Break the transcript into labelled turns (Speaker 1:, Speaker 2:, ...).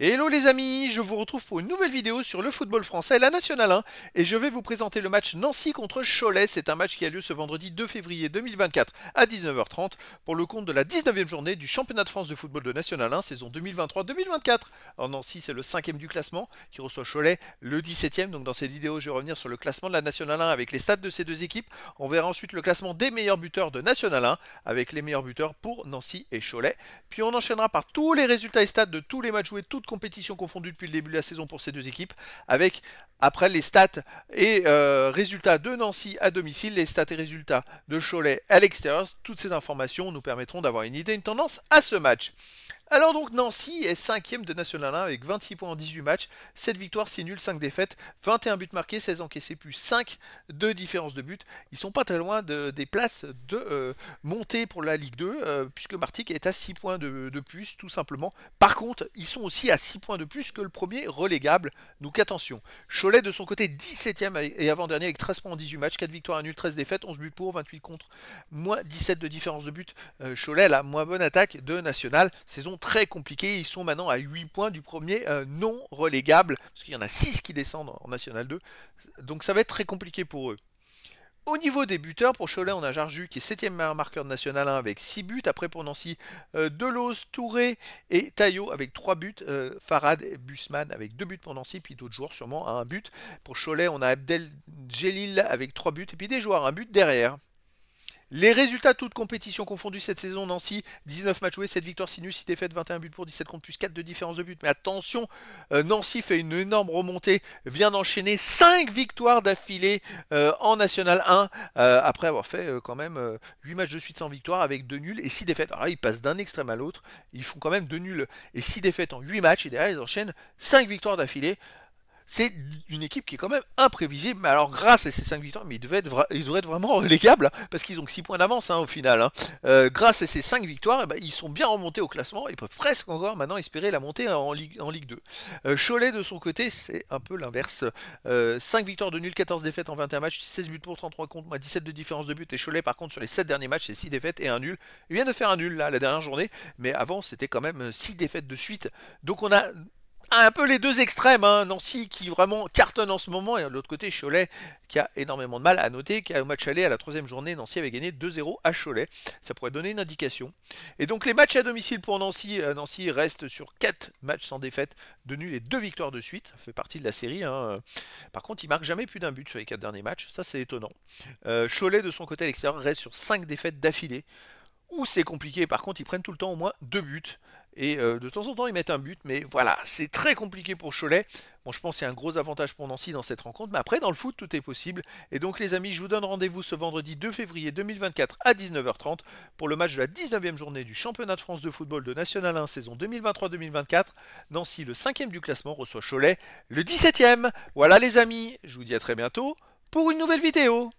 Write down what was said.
Speaker 1: Hello les amis, je vous retrouve pour une nouvelle vidéo sur le football français, la Nationale 1, et je vais vous présenter le match Nancy contre Cholet. C'est un match qui a lieu ce vendredi 2 février 2024 à 19h30 pour le compte de la 19e journée du championnat de France de football de National 1, saison 2023-2024. Alors Nancy, c'est le 5e du classement qui reçoit Cholet le 17e. Donc dans cette vidéo, je vais revenir sur le classement de la National 1 avec les stats de ces deux équipes. On verra ensuite le classement des meilleurs buteurs de National 1 avec les meilleurs buteurs pour Nancy et Cholet. Puis on enchaînera par tous les résultats et stats de tous les matchs joués, toutes compétitions confondues depuis le début de la saison pour ces deux équipes, avec après les stats et euh, résultats de Nancy à domicile, les stats et résultats de Cholet à l'extérieur. Toutes ces informations nous permettront d'avoir une idée, une tendance à ce match. Alors donc Nancy est 5 de National 1 avec 26 points en 18 matchs, 7 victoires, 6 nuls, 5 défaites, 21 buts marqués, 16 encaissés, plus 5 de différence de but. Ils sont pas très loin de, des places de euh, montée pour la Ligue 2, euh, puisque Martic est à 6 points de, plus, tout simplement. Par contre, ils sont aussi à 6 points de plus que le premier relégable, donc attention. Cholet de son côté 17ème et avant-dernier avec 13 points en 18 matchs, 4 victoires, 1 nul, 13 défaites, 11 buts pour, 28 contre, moins 17 de différence de but. Euh, Cholet, la moins bonne attaque de National, saison très compliqués. Ils sont maintenant à 8 points du premier euh, non relégable, parce qu'il y en a 6 qui descendent en National 2. Donc ça va être très compliqué pour eux. Au niveau des buteurs, pour Cholet, on a Jarju qui est 7 meilleur marqueur de National 1 avec 6 buts. Après pour Nancy, euh, Delos, Touré et Taillot avec 3 buts. Euh, Farad et Busman avec 2 buts pour Nancy, puis d'autres joueurs sûrement à 1 but. Pour Cholet, on a Abdel Jelil avec 3 buts, et puis des joueurs à 1 but derrière. Les résultats, de toutes compétitions confondues cette saison, Nancy, 19 matchs joués, 7 victoires sinus, 6 défaites, 21 buts pour, 17 contre plus 4 de différence de buts, Mais attention, euh, Nancy fait une énorme remontée, vient d'enchaîner 5 victoires d'affilée euh, en National 1, euh, après avoir fait quand même 8 matchs de suite sans victoire avec 2 nuls et 6 défaites. Alors là, ils passent d'un extrême à l'autre, ils font quand même 2 nuls et 6 défaites en 8 matchs, et derrière, ils enchaînent 5 victoires d'affilée c'est une équipe qui est quand même imprévisible. Mais alors, grâce à ces 5 victoires, mais ils, ils devraient être vraiment relégables parce qu'ils ont que 6 points d'avance hein, au final. Hein. Euh, grâce à ces 5 victoires, eh ben, ils sont bien remontés au classement ils peuvent presque encore maintenant espérer la montée en Ligue, en Ligue 2. Euh, Cholet, de son côté, c'est un peu l'inverse. 5 euh, victoires de nul, 14 défaites en 21 matchs, 16 buts pour 33 contre, moins 17 de différence de but. Et Cholet, par contre, sur les 7 derniers matchs, c'est 6 défaites et un nul. Il vient de faire un nul là, la dernière journée, mais avant, c'était quand même 6 défaites de suite. Donc, on a un peu les deux extrêmes, hein. Nancy qui vraiment cartonne en ce moment, et de l'autre côté Cholet qui a énormément de mal à noter Au match aller à la troisième journée, Nancy avait gagné 2-0 à Cholet. Ça pourrait donner une indication. Et donc les matchs à domicile pour Nancy, euh, Nancy reste sur 4 matchs sans défaite, de nul et 2 victoires de suite, ça fait partie de la série. Hein. Par contre, il marque jamais plus d'un but sur les 4 derniers matchs, ça c'est étonnant. Euh, Cholet de son côté à l'extérieur reste sur 5 défaites d'affilée où c'est compliqué. Par contre, ils prennent tout le temps au moins deux buts. Et euh, de temps en temps, ils mettent un but, mais voilà, c'est très compliqué pour Cholet. Bon, je pense qu'il y a un gros avantage pour Nancy dans cette rencontre, mais après, dans le foot, tout est possible. Et donc, les amis, je vous donne rendez-vous ce vendredi 2 février 2024 à 19h30 pour le match de la 19e journée du Championnat de France de football de National 1 saison 2023-2024. Nancy, le 5e du classement, reçoit Cholet, le 17e. Voilà, les amis, je vous dis à très bientôt pour une nouvelle vidéo.